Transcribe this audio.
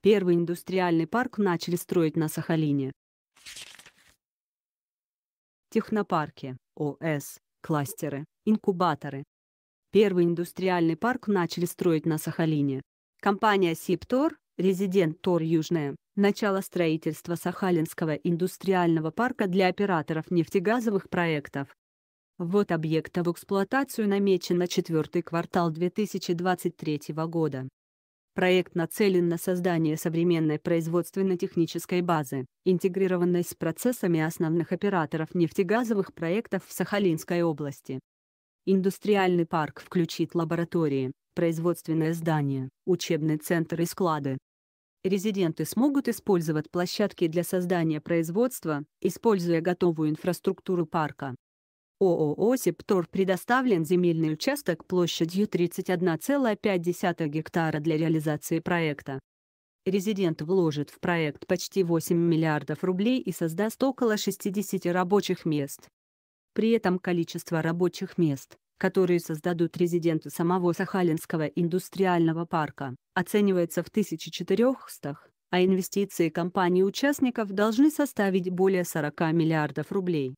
Первый индустриальный парк начали строить на Сахалине. Технопарки, ОС, кластеры, инкубаторы. Первый индустриальный парк начали строить на Сахалине. Компания «Сиптор», резидент «Тор Южная», начало строительства Сахалинского индустриального парка для операторов нефтегазовых проектов. Вот объекта в эксплуатацию намечен на четвертый квартал 2023 года. Проект нацелен на создание современной производственно-технической базы, интегрированной с процессами основных операторов нефтегазовых проектов в Сахалинской области. Индустриальный парк включит лаборатории, производственное здание, учебный центр и склады. Резиденты смогут использовать площадки для создания производства, используя готовую инфраструктуру парка. ООО «Септор» предоставлен земельный участок площадью 31,5 гектара для реализации проекта. Резидент вложит в проект почти 8 миллиардов рублей и создаст около 60 рабочих мест. При этом количество рабочих мест, которые создадут резиденты самого Сахалинского индустриального парка, оценивается в 1400, а инвестиции компаний-участников должны составить более 40 миллиардов рублей.